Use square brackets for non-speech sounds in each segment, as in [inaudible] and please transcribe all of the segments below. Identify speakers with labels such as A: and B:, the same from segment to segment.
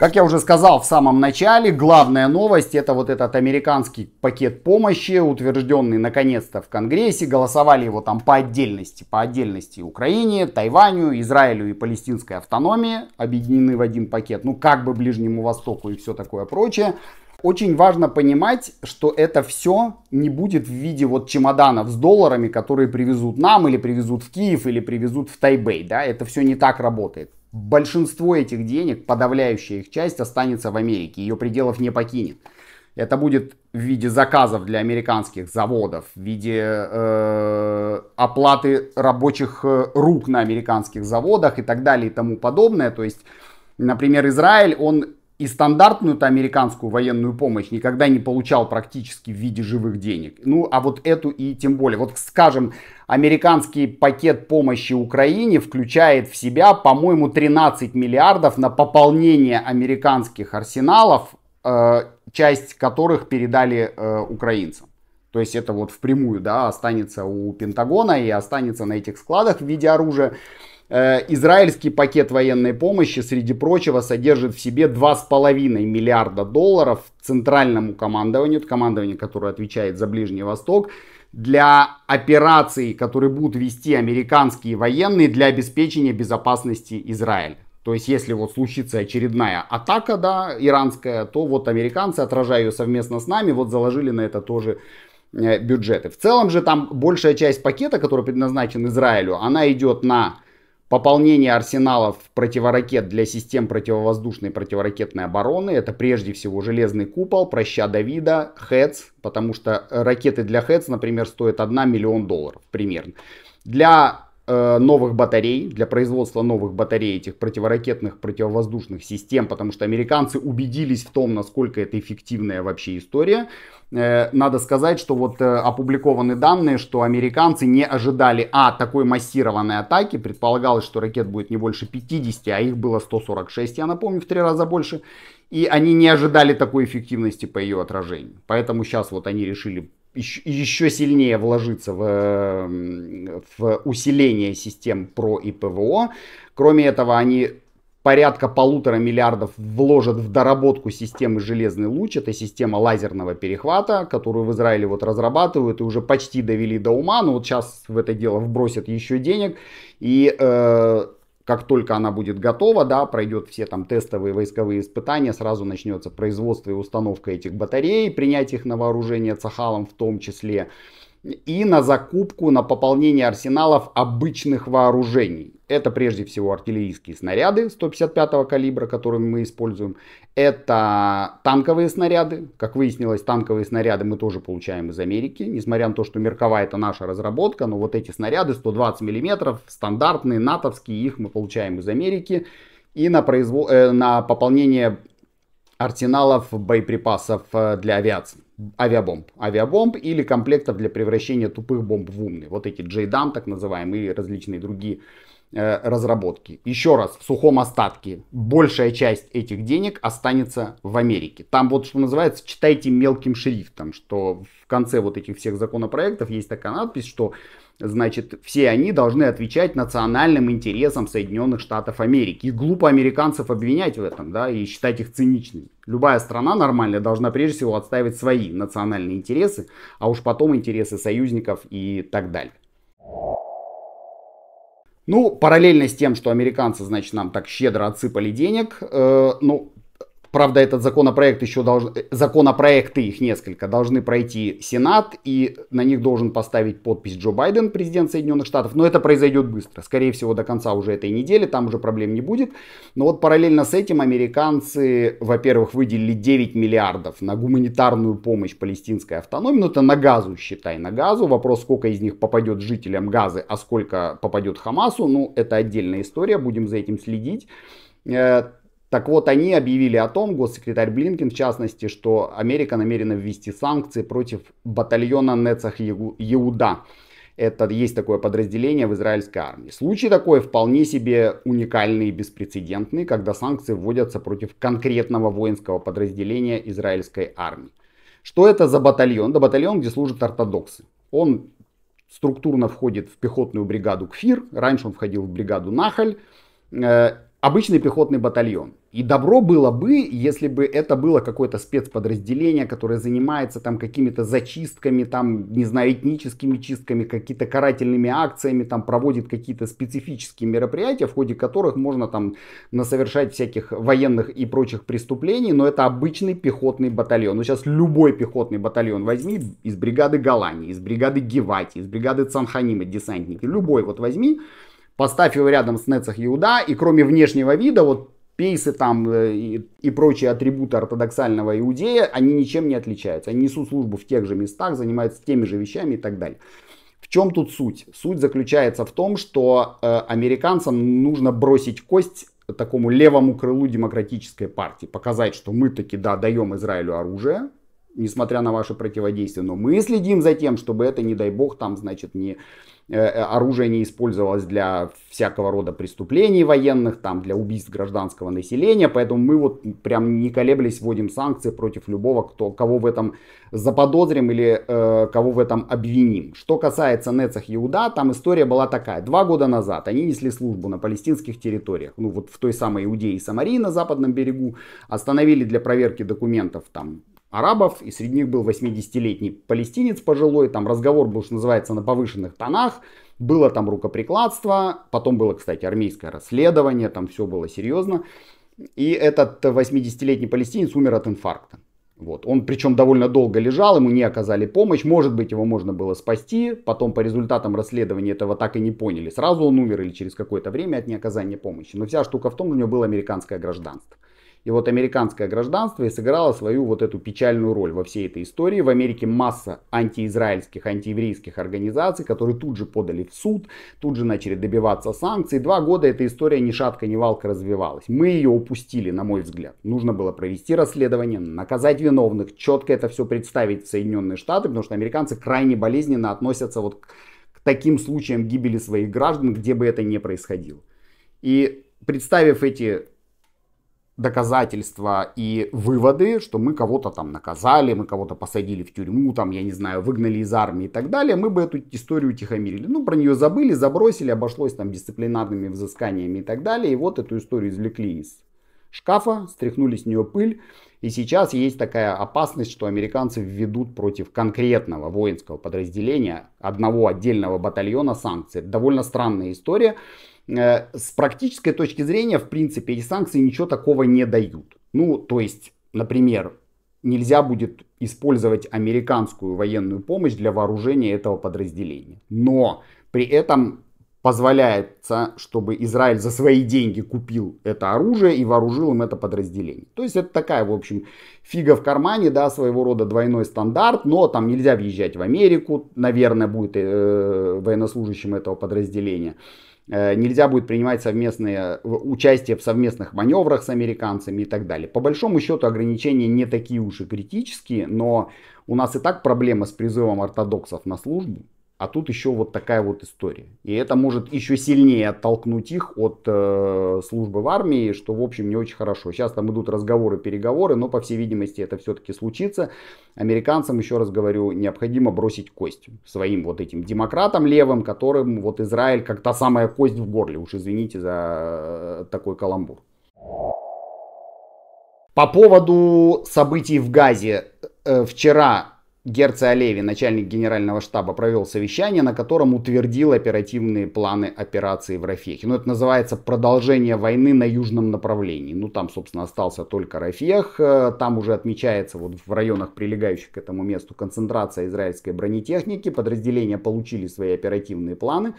A: Как я уже сказал в самом начале, главная новость это вот этот американский пакет помощи, утвержденный наконец-то в Конгрессе. Голосовали его там по отдельности. По отдельности Украине, Тайваню, Израилю и палестинской автономии объединены в один пакет. Ну как бы Ближнему Востоку и все такое прочее. Очень важно понимать, что это все не будет в виде вот чемоданов с долларами, которые привезут нам или привезут в Киев или привезут в Тайбэй. Да? Это все не так работает большинство этих денег, подавляющая их часть, останется в Америке, ее пределов не покинет. Это будет в виде заказов для американских заводов, в виде э, оплаты рабочих э, рук на американских заводах и так далее и тому подобное. То есть, например, Израиль, он и стандартную-то американскую военную помощь никогда не получал практически в виде живых денег. Ну, а вот эту и тем более. Вот, скажем, Американский пакет помощи Украине включает в себя, по-моему, 13 миллиардов на пополнение американских арсеналов, э, часть которых передали э, украинцам. То есть это вот впрямую да, останется у Пентагона и останется на этих складах в виде оружия. Э, израильский пакет военной помощи, среди прочего, содержит в себе 2,5 миллиарда долларов центральному командованию, командованию, которое отвечает за Ближний Восток, для операций, которые будут вести американские военные для обеспечения безопасности Израиля. То есть, если вот случится очередная атака, да, иранская, то вот американцы, отражая ее совместно с нами, вот заложили на это тоже э, бюджеты. В целом же там большая часть пакета, который предназначен Израилю, она идет на Пополнение арсеналов противоракет для систем противовоздушной и противоракетной обороны. Это прежде всего железный купол, проща Давида, ХЭЦ, потому что э, ракеты для ХЭЦ, например, стоят 1 миллион долларов примерно. Для Э, новых батарей, для производства новых батарей этих противоракетных, противовоздушных систем, потому что американцы убедились в том, насколько это эффективная вообще история. Э, надо сказать, что вот э, опубликованы данные, что американцы не ожидали, а, такой массированной атаки, предполагалось, что ракет будет не больше 50, а их было 146, я напомню, в три раза больше, и они не ожидали такой эффективности по ее отражению. Поэтому сейчас вот они решили еще, еще сильнее вложиться в, эм, в усиление систем ПРО и ПВО. Кроме этого, они порядка полутора миллиардов вложат в доработку системы «Железный луч». Это система лазерного перехвата, которую в Израиле вот разрабатывают и уже почти довели до ума. Но вот сейчас в это дело вбросят еще денег. И э, как только она будет готова, да, пройдет все там тестовые войсковые испытания, сразу начнется производство и установка этих батарей, принять их на вооружение Цахалом в том числе, и на закупку, на пополнение арсеналов обычных вооружений. Это прежде всего артиллерийские снаряды 155 калибра, которые мы используем. Это танковые снаряды. Как выяснилось, танковые снаряды мы тоже получаем из Америки. Несмотря на то, что Меркова это наша разработка, но вот эти снаряды 120 мм, стандартные, натовские, их мы получаем из Америки. И на, производ... э, на пополнение арсеналов боеприпасов э, для авиации. Авиабомб. Авиабомб или комплектов для превращения тупых бомб в умные. Вот эти джейдам, так называемые, и различные другие Э, разработки. Еще раз, в сухом остатке большая часть этих денег останется в Америке. Там вот, что называется, читайте мелким шрифтом, что в конце вот этих всех законопроектов есть такая надпись, что, значит, все они должны отвечать национальным интересам Соединенных Штатов Америки. И глупо американцев обвинять в этом, да, и считать их циничными. Любая страна нормальная должна прежде всего отстаивать свои национальные интересы, а уж потом интересы союзников и так далее. Ну, параллельно с тем, что американцы, значит, нам так щедро отсыпали денег, э, ну, Правда, этот законопроект еще должен... Э, законопроекты, их несколько, должны пройти Сенат, и на них должен поставить подпись Джо Байден, президент Соединенных Штатов. Но это произойдет быстро. Скорее всего, до конца уже этой недели, там уже проблем не будет. Но вот параллельно с этим американцы, во-первых, выделили 9 миллиардов на гуманитарную помощь палестинской автономии. Ну, это на газу, считай, на газу. Вопрос, сколько из них попадет жителям газы, а сколько попадет Хамасу. Ну, это отдельная история, будем за этим следить э, так вот, они объявили о том, госсекретарь Блинкин в частности, что Америка намерена ввести санкции против батальона Нецах Еуда. Это есть такое подразделение в израильской армии. Случай такой вполне себе уникальный и беспрецедентный, когда санкции вводятся против конкретного воинского подразделения израильской армии. Что это за батальон? Да батальон, где служат ортодоксы. Он структурно входит в пехотную бригаду КФИР, раньше он входил в бригаду Нахаль, э, обычный пехотный батальон. И добро было бы, если бы это было какое-то спецподразделение, которое занимается там какими-то зачистками, там, не знаю, этническими чистками, какие-то карательными акциями, там проводит какие-то специфические мероприятия, в ходе которых можно там насовершать всяких военных и прочих преступлений, но это обычный пехотный батальон. Ну, сейчас любой пехотный батальон возьми из бригады Галани, из бригады Гевати, из бригады Цанханима, десантники, любой вот возьми, Поставь его рядом с Нецах Иуда, и кроме внешнего вида, вот пейсы там э, и, и прочие атрибуты ортодоксального иудея, они ничем не отличаются. Они несут службу в тех же местах, занимаются теми же вещами и так далее. В чем тут суть? Суть заключается в том, что э, американцам нужно бросить кость такому левому крылу демократической партии, показать, что мы таки, да, даем Израилю оружие, несмотря на ваше противодействие, но мы следим за тем, чтобы это, не дай бог, там, значит, не Э, э, оружие не использовалось для всякого рода преступлений военных, там, для убийств гражданского населения, поэтому мы вот прям не колеблясь вводим санкции против любого, кто, кого в этом заподозрим или э, кого в этом обвиним. Что касается Нецах Иуда, там история была такая. Два года назад они несли службу на палестинских территориях, ну вот в той самой Иудее и Самарии на западном берегу, остановили для проверки документов там арабов, и среди них был 80-летний палестинец пожилой, там разговор был, что называется, на повышенных тонах, было там рукоприкладство, потом было, кстати, армейское расследование, там все было серьезно, и этот 80-летний палестинец умер от инфаркта. Вот. Он причем довольно долго лежал, ему не оказали помощь, может быть его можно было спасти, потом по результатам расследования этого так и не поняли, сразу он умер или через какое-то время от неоказания помощи. Но вся штука в том, что у него было американское гражданство. И вот американское гражданство и сыграло свою вот эту печальную роль во всей этой истории. В Америке масса антиизраильских, антиеврейских организаций, которые тут же подали в суд, тут же начали добиваться санкций. Два года эта история ни шатка, ни валка развивалась. Мы ее упустили, на мой взгляд. Нужно было провести расследование, наказать виновных, четко это все представить в Соединенные Штаты, потому что американцы крайне болезненно относятся вот к таким случаям гибели своих граждан, где бы это ни происходило. И представив эти доказательства и выводы, что мы кого-то там наказали, мы кого-то посадили в тюрьму, там, я не знаю, выгнали из армии и так далее, мы бы эту историю тихомирили. Ну, про нее забыли, забросили, обошлось там дисциплинарными взысканиями и так далее. И вот эту историю извлекли из шкафа, стряхнули с нее пыль. И сейчас есть такая опасность, что американцы введут против конкретного воинского подразделения одного отдельного батальона санкции. довольно странная история. Э, с практической точки зрения, в принципе, эти санкции ничего такого не дают. Ну, то есть, например, нельзя будет использовать американскую военную помощь для вооружения этого подразделения. Но при этом позволяется, чтобы Израиль за свои деньги купил это оружие и вооружил им это подразделение. То есть это такая, в общем, фига в кармане, да, своего рода двойной стандарт, но там нельзя въезжать в Америку, наверное, будет э, военнослужащим этого подразделения. Э, нельзя будет принимать совместные, участие в совместных маневрах с американцами и так далее. По большому счету ограничения не такие уж и критические, но у нас и так проблема с призывом ортодоксов на службу. А тут еще вот такая вот история. И это может еще сильнее оттолкнуть их от э, службы в армии, что, в общем, не очень хорошо. Сейчас там идут разговоры, переговоры, но, по всей видимости, это все-таки случится. Американцам, еще раз говорю, необходимо бросить кость своим вот этим демократам левым, которым вот Израиль как та самая кость в горле. Уж извините за э, такой каламбур. По поводу событий в Газе. Э, вчера Герц Олеви, начальник генерального штаба, провел совещание, на котором утвердил оперативные планы операции в Рафехе. Ну, это называется продолжение войны на южном направлении. Ну, там, собственно, остался только Рафех. Э, там уже отмечается вот в районах, прилегающих к этому месту, концентрация израильской бронетехники. Подразделения получили свои оперативные планы.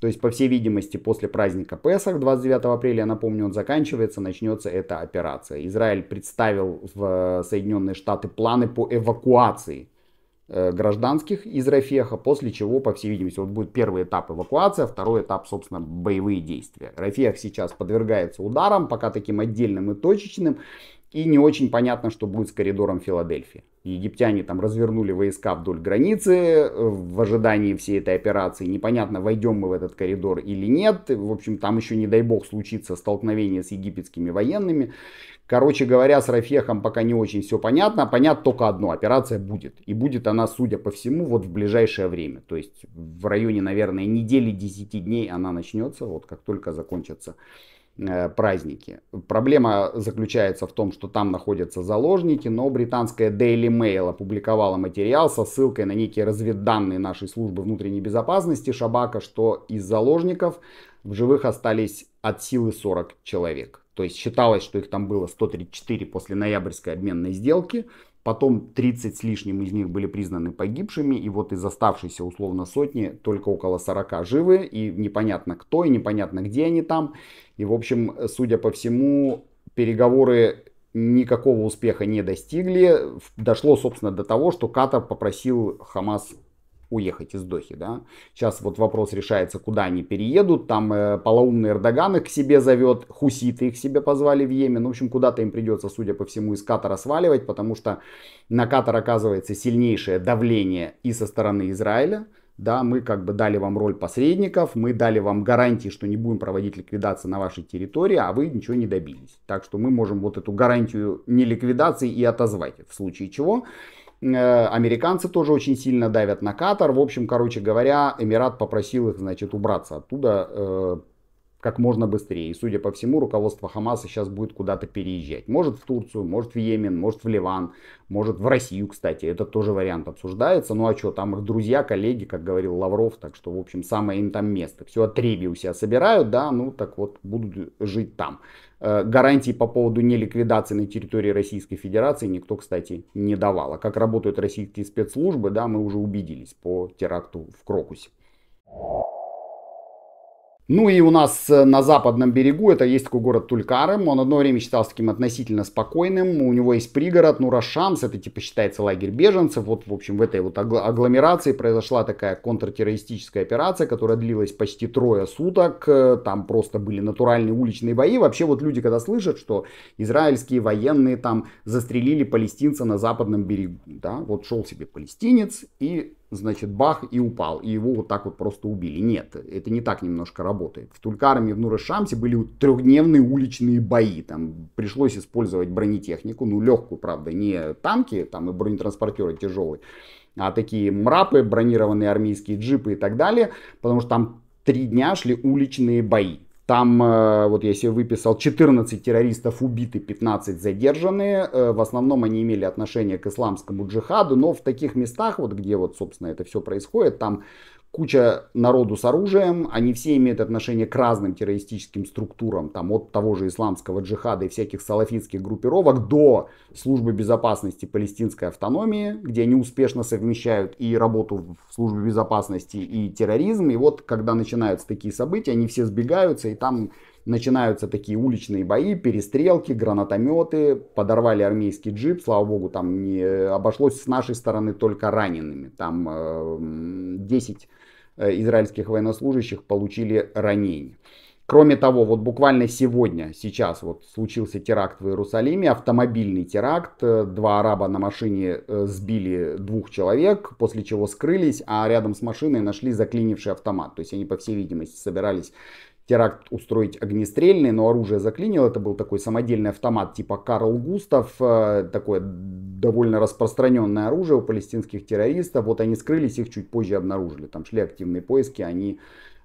A: То есть, по всей видимости, после праздника Песах 29 апреля, напомню, он заканчивается, начнется эта операция. Израиль представил в э, Соединенные Штаты планы по эвакуации Э, гражданских из Рафеха, после чего, по всей видимости, вот будет первый этап эвакуация, второй этап, собственно, боевые действия. Рафех сейчас подвергается ударам, пока таким отдельным и точечным, и не очень понятно, что будет с коридором Филадельфии. Египтяне там развернули войска вдоль границы э, в ожидании всей этой операции. Непонятно, войдем мы в этот коридор или нет. В общем, там еще, не дай бог, случится столкновение с египетскими военными. Короче говоря, с Рафехом пока не очень все понятно. А понятно только одно, операция будет. И будет она, судя по всему, вот в ближайшее время. То есть в районе, наверное, недели-десяти дней она начнется, вот как только закончится. Э, праздники. Проблема заключается в том, что там находятся заложники, но британская Daily Mail опубликовала материал со ссылкой на некие разведданные нашей службы внутренней безопасности Шабака, что из заложников в живых остались от силы 40 человек. То есть считалось, что их там было 134 после ноябрьской обменной сделки, Потом 30 с лишним из них были признаны погибшими, и вот из оставшейся условно сотни только около 40 живы, и непонятно кто, и непонятно где они там. И, в общем, судя по всему, переговоры никакого успеха не достигли. Дошло, собственно, до того, что Катар попросил Хамас уехать из Дохи, да. Сейчас вот вопрос решается, куда они переедут. Там э, полоумный Эрдоган их к себе зовет, хуситы их себе позвали в Йемен. Ну, в общем, куда-то им придется, судя по всему, из Катара сваливать, потому что на Катар оказывается сильнейшее давление и со стороны Израиля, да, мы как бы дали вам роль посредников, мы дали вам гарантии, что не будем проводить ликвидации на вашей территории, а вы ничего не добились. Так что мы можем вот эту гарантию не ликвидации и отозвать, в случае чего Э, американцы тоже очень сильно давят на Катар. В общем, короче говоря, Эмират попросил их, значит, убраться оттуда э, как можно быстрее. И, судя по всему, руководство Хамаса сейчас будет куда-то переезжать. Может в Турцию, может в Йемен, может в Ливан, может в Россию, кстати. это тоже вариант обсуждается. Ну а что, там их друзья, коллеги, как говорил Лавров, так что, в общем, самое им там место. Все отребье у себя собирают, да, ну так вот, будут жить там. Э, гарантий по поводу неликвидации на территории Российской Федерации никто, кстати, не давал. А как работают российские спецслужбы, да, мы уже убедились по теракту в Крокусе. Ну и у нас э, на западном берегу, это есть такой город Тулькарем, он одно время считался таким относительно спокойным, у него есть пригород Нурашамс, это типа считается лагерь беженцев, вот в общем в этой вот агломерации произошла такая контртеррористическая операция, которая длилась почти трое суток, э, там просто были натуральные уличные бои, вообще вот люди когда слышат, что израильские военные там застрелили палестинца на западном берегу, да, вот шел себе палестинец и значит, бах, и упал. И его вот так вот просто убили. Нет, это не так немножко работает. В Тулькарме в Нурешамсе были трехдневные уличные бои. Там пришлось использовать бронетехнику, ну, легкую, правда, не танки, там и бронетранспортеры тяжелые, а такие мрапы, бронированные армейские джипы и так далее, потому что там три дня шли уличные бои. Там, э, вот я себе выписал, 14 террористов убиты, 15 задержаны. Э, в основном они имели отношение к исламскому джихаду, но в таких местах, вот где вот, собственно, это все происходит, там куча народу с оружием, они все имеют отношение к разным террористическим структурам, там от того же исламского джихада и всяких салафитских группировок до службы безопасности палестинской автономии, где они успешно совмещают и работу в службе безопасности, и терроризм. И вот когда начинаются такие события, они все сбегаются, и там начинаются такие уличные бои, перестрелки, гранатометы, подорвали армейский джип, слава богу, там не обошлось с нашей стороны только ранеными, там э, 10 э, израильских военнослужащих получили ранения. Кроме того, вот буквально сегодня, сейчас вот случился теракт в Иерусалиме, автомобильный теракт. Э, два араба на машине э, сбили двух человек, после чего скрылись, а рядом с машиной нашли заклинивший автомат. То есть они, по всей видимости, собирались теракт устроить огнестрельный, но оружие заклинило, Это был такой самодельный автомат типа Карл Густав, э, такое довольно распространенное оружие у палестинских террористов. Вот они скрылись, их чуть позже обнаружили. Там шли активные поиски, они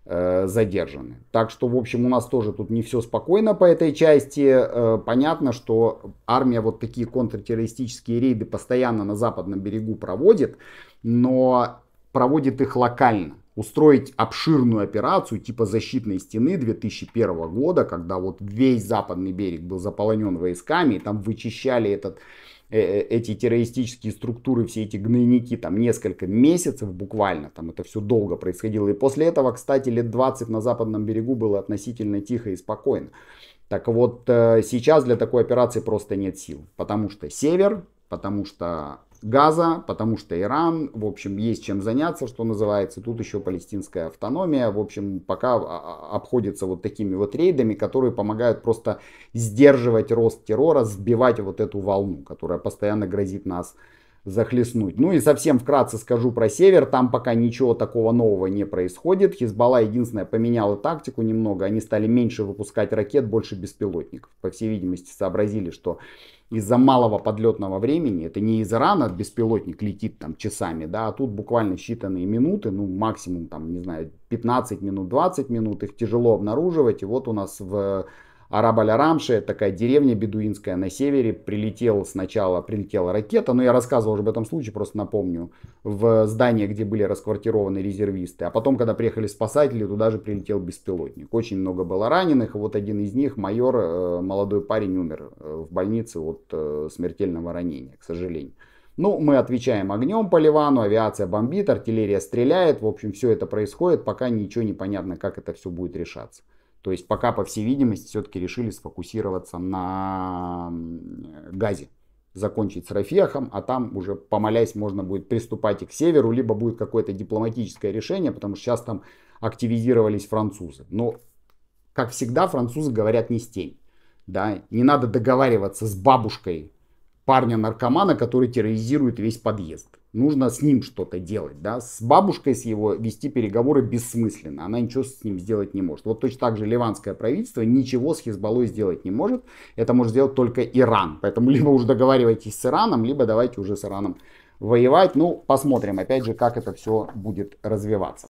A: э, задержаны. Так что, в общем, у нас тоже тут не все спокойно по этой части. Э, понятно, что армия вот такие контртеррористические рейды постоянно на западном берегу проводит, но проводит их локально устроить обширную операцию типа защитной стены 2001 года, когда вот весь западный берег был заполнен войсками, и там вычищали этот, э, э, эти террористические структуры, все эти гнойники там несколько месяцев буквально, там это все долго происходило. И после этого, кстати, лет 20 на западном берегу было относительно тихо и спокойно. Так вот, э, сейчас для такой операции просто нет сил, потому что север, потому что Газа, потому что Иран, в общем, есть чем заняться, что называется, тут еще палестинская автономия, в общем, пока а, а, обходится вот такими вот рейдами, которые помогают просто сдерживать рост террора, сбивать вот эту волну, которая постоянно грозит нас захлестнуть. Ну и совсем вкратце скажу про север, там пока ничего такого нового не происходит. Хизбалла единственное поменяла тактику немного, они стали меньше выпускать ракет, больше беспилотников. По всей видимости сообразили, что из-за малого подлетного времени, это не из Ирана беспилотник летит там часами, да, а тут буквально считанные минуты, ну максимум там, не знаю, 15 минут, 20 минут, их тяжело обнаруживать, и вот у нас в Арабаль-Арамши, это такая деревня бедуинская на севере, прилетел сначала, прилетела ракета, но я рассказывал уже об этом случае, просто напомню, в здание, где были расквартированы резервисты, а потом, когда приехали спасатели, туда же прилетел беспилотник. Очень много было раненых, вот один из них, майор, э, молодой парень, умер э, в больнице от э, смертельного ранения, к сожалению. Ну, мы отвечаем огнем по Ливану, авиация бомбит, артиллерия стреляет, в общем, все это происходит, пока ничего не понятно, как это все будет решаться. То есть пока, по всей видимости, все-таки решили сфокусироваться на газе. Закончить с Рафехом, а там уже, помолясь, можно будет приступать и к северу, либо будет какое-то дипломатическое решение, потому что сейчас там активизировались французы. Но, как всегда, французы говорят не с тем. Да? Не надо договариваться с бабушкой парня-наркомана, который терроризирует весь подъезд. Нужно с ним что-то делать, да. С бабушкой с его вести переговоры бессмысленно. Она ничего с ним сделать не может. Вот точно так же ливанское правительство ничего с Хизбаллой сделать не может. Это может сделать только Иран. Поэтому [laughs] либо уже договаривайтесь с Ираном, либо давайте уже с Ираном воевать. Ну, посмотрим, опять же, как это все будет развиваться.